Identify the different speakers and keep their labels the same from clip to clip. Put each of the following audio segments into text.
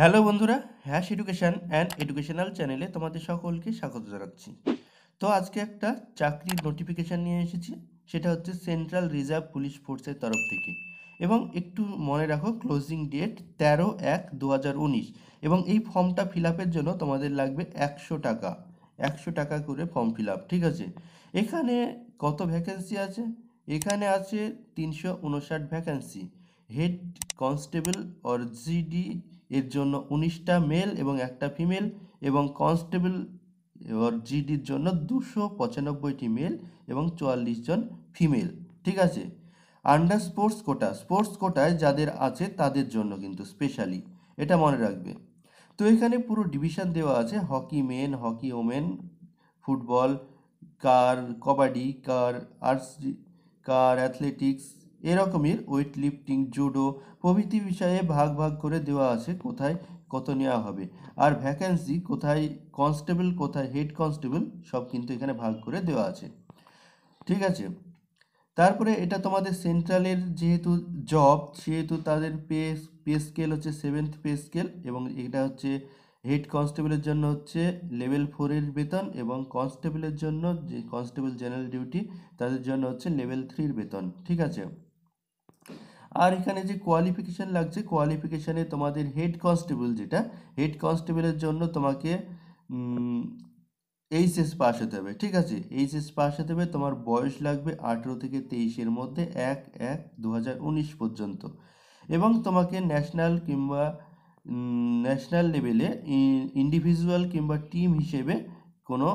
Speaker 1: hello বন্ধুরা hash education and educational চ্যানেলে তোমাদের সকলকে স্বাগত জানাচ্ছি তো আজকে একটা চাকরির নোটিফিকেশান নিয়ে এসেছি সেটা হচ্ছে সেন্ট্রাল রিজার্ভ পুলিশ ফোর্সের তরফ থেকে এবং একটু মনে রাখো ক্লোজিং ডেট তেরো এক দু এবং এই ফর্মটা ফিল আপের জন্য তোমাদের লাগবে একশো টাকা একশো টাকা করে ফর্ম ফিল আপ ঠিক আছে এখানে কত ভ্যাকেন্সি আছে এখানে আছে তিনশো উনষাট vacancy head constable or GD এর জন্য উনিশটা মেল এবং একটা ফিমেল এবং কনস্টেবল জিডির জন্য দুশো পঁচানব্বইটি মেল এবং চুয়াল্লিশ জন ফিমেল ঠিক আছে আন্ডার স্পোর্টস কোটা স্পোর্টস কোটায় যাদের আছে তাদের জন্য কিন্তু স্পেশালি এটা মনে রাখবে তো এখানে পুরো ডিভিশন দেওয়া আছে hockey men hockey women football কার কবাডি কার আর্টস কার অ্যাথলেটিক্স এরকমের ওয়েট লিফটিং জুডো প্রভৃতি বিষয়ে ভাগ ভাগ করে দেওয়া আছে কোথায় কত নেওয়া হবে আর ভ্যাকেন্সি কোথায় কনস্টেবল কোথায় হেড কনস্টেবল সব কিন্তু এখানে ভাগ করে দেওয়া আছে ঠিক আছে তারপরে এটা তোমাদের সেন্ট্রালের যেহেতু জব সেহেতু তাদের পে পে স্কেল হচ্ছে সেভেন্থ পে স্কেল এবং এটা হচ্ছে হেড কনস্টেবলের জন্য হচ্ছে লেভেল ফোরের বেতন এবং কনস্টেবলের জন্য যে কনস্টেবল জেনারেল ডিউটি তাদের জন্য হচ্ছে লেভেল থ্রির বেতন ঠিক আছে আর এখানে যে কোয়ালিফিকেশান লাগছে কোয়ালিফিকেশানে তোমাদের হেড কনস্টেবল যেটা হেড কনস্টেবলের জন্য তোমাকে এইচএস পাস হতে হবে ঠিক আছে এইচএস পাস হতে হবে তোমার বয়স লাগবে আঠেরো থেকে তেইশের মধ্যে এক এক দু পর্যন্ত এবং তোমাকে ন্যাশনাল কিংবা ন্যাশনাল লেভেলে ইন্ডিভিজুয়াল কিংবা টিম হিসেবে কোনো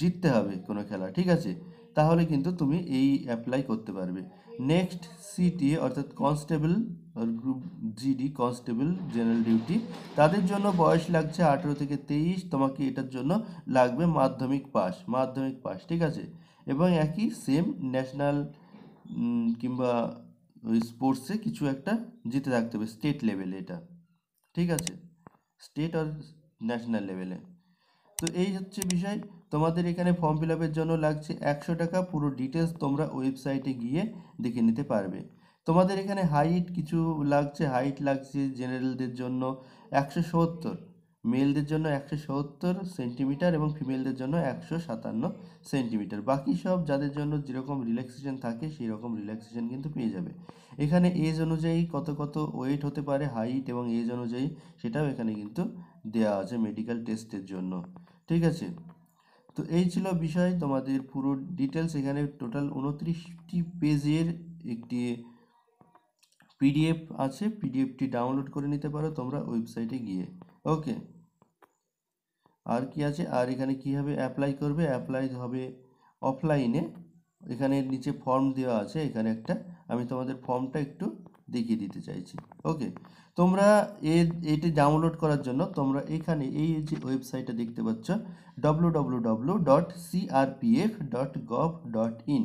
Speaker 1: জিততে হবে কোনো খেলা ঠিক আছে তাহলে কিন্তু তুমি এই অ্যাপ্লাই করতে পারবে নেক্সট সিটি অর্থাৎ constable group GD constable general duty তাদের জন্য বয়স লাগছে আঠেরো থেকে তেইশ তোমাকে এটার জন্য লাগবে মাধ্যমিক পাস মাধ্যমিক পাস ঠিক আছে এবং একই সেম ন্যাশনাল কিংবা ওই স্পোর্টসে কিছু একটা জিতে থাকতে হবে স্টেট লেভেলে এটা ঠিক আছে স্টেট আর ন্যাশনাল লেভেলে তো এই হচ্ছে বিষয় তোমাদের এখানে ফর্ম ফিল জন্য লাগছে একশো টাকা পুরো ডিটেলস তোমরা ওয়েবসাইটে গিয়ে দেখে নিতে পারবে তোমাদের এখানে হাইট কিছু লাগছে হাইট লাগছে জেনারেলদের জন্য একশো সত্তর মেলদের জন্য একশো সত্তর সেন্টিমিটার এবং ফিমেলদের জন্য একশো সাতান্ন সেন্টিমিটার বাকি সব যাদের জন্য যেরকম রিল্যাক্সেশন থাকে সেই রকম রিল্যাক্সেশন কিন্তু পেয়ে যাবে এখানে এজ অনুযায়ী কত কত ওয়েট হতে পারে হাইট এবং এজ অনুযায়ী সেটাও এখানে কিন্তু দেওয়া আছে মেডিকেল টেস্টের জন্য ঠিক আছে তো এই ছিল বিষয় তোমাদের পুরো ডিটেলস এখানে টোটাল উনত্রিশটি পেজের একটি পিডিএফ আছে পিডিএফটি ডাউনলোড করে নিতে পারো তোমরা ওয়েবসাইটে গিয়ে ওকে আর কি আছে আর এখানে কীভাবে অ্যাপ্লাই করবে অ্যাপ্লাই হবে অফলাইনে এখানে নিচে ফর্ম দেওয়া আছে এখানে একটা আমি তোমাদের ফর্মটা একটু দেখিয়ে দিতে চাইছি ওকে তোমরা এর এটি ডাউনলোড করার জন্য তোমরা এখানে এই যে ওয়েবসাইটটা দেখতে পাচ্ছ W W W dot CRPF dot gov dot in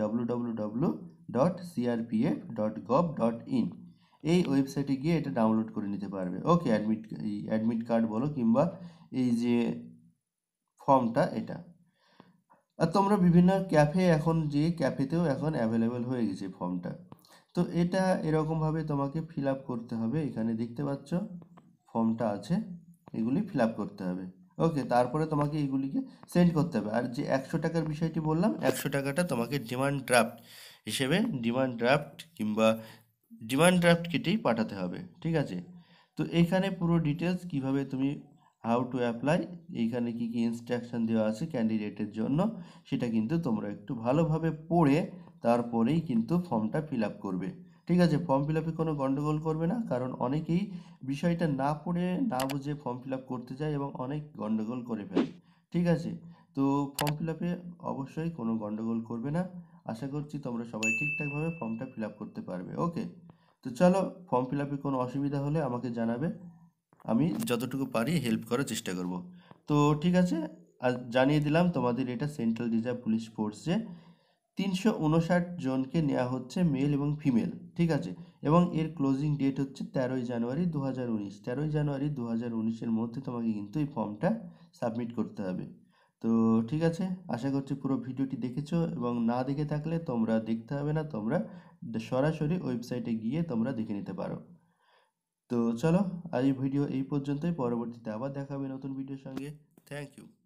Speaker 1: W W W dot CRPF dot gov dot in এই ওয়েবসাইটে গিয়ে এটা ডাউনলোড করে নিতে পারবে ওকে অ্যাডমিট এই অ্যাডমিট কার্ড বলো কিংবা এই যে ফর্মটা এটা আর তোমরা বিভিন্ন ক্যাফে এখন যে ক্যাফেতেও এখন অ্যাভেলেবেল হয়ে গেছে ফর্মটা তো এটা এরকমভাবে তোমাকে ফিল করতে হবে এখানে দেখতে পাচ্ছ ফর্মটা আছে এগুলি ফিল করতে হবে ওকে তারপরে তোমাকে এইগুলিকে সেন্ড করতে হবে আর যে একশো টাকার বিষয়টি বললাম একশো টাকাটা তোমাকে ডিমান্ড ড্রাফট হিসেবে ডিমান্ড ড্রাফট কিংবা ডিমান্ড ড্রাফট কেটেই পাঠাতে হবে ঠিক আছে তো এখানে পুরো ডিটেলস কিভাবে তুমি হাউ টু অ্যাপ্লাই এইখানে কি কি ইনস্ট্রাকশান দেওয়া আছে ক্যান্ডিডেটের জন্য সেটা কিন্তু তোমরা একটু ভালোভাবে পড়ে তারপরেই কিন্তু ফর্মটা ফিল আপ করবে ঠিক আছে ফর্ম ফিল আপে কোনো গণ্ডগোল করবে না কারণ অনেকেই বিষয়টা না পড়ে না বুঝে ফর্ম ফিল আপ করতে যায় এবং অনেক গণ্ডগোল করে ফেলে ঠিক আছে তো ফর্ম ফিল আপে অবশ্যই কোনো গণ্ডগোল করবে না আশা করছি তোমরা সবাই ঠিকঠাকভাবে ফর্মটা ফিল আপ করতে পারবে ওকে তো চলো ফর্ম ফিল আপে কোনো অসুবিধা হলে আমাকে জানাবে আমি যতটুকু পারি হেল্প করার চেষ্টা করব তো ঠিক আছে আর জানিয়ে দিলাম তোমাদের এটা সেন্ট্রাল রিজার্ভ পুলিশ ফোর্সে তিনশো উনষাট জনকে নেওয়া হচ্ছে মেল এবং ফিমেল ঠিক আছে এবং এর ক্লোজিং ডেট হচ্ছে তেরোই জানুয়ারি দু হাজার উনিশ তেরোই জানুয়ারি দু হাজার উনিশের মধ্যে তোমাকে কিন্তু এই ফর্মটা সাবমিট করতে হবে তো ঠিক আছে আশা করছি পুরো ভিডিওটি দেখেছো এবং না দেখে থাকলে তোমরা দেখতে হবে না তোমরা সরাসরি ওয়েবসাইটে গিয়ে তোমরা দেখে নিতে পারো তো চলো আজ ভিডিও এই পর্যন্তই পরবর্তীতে আবার দেখাবে নতুন ভিডিওর সঙ্গে থ্যাংক ইউ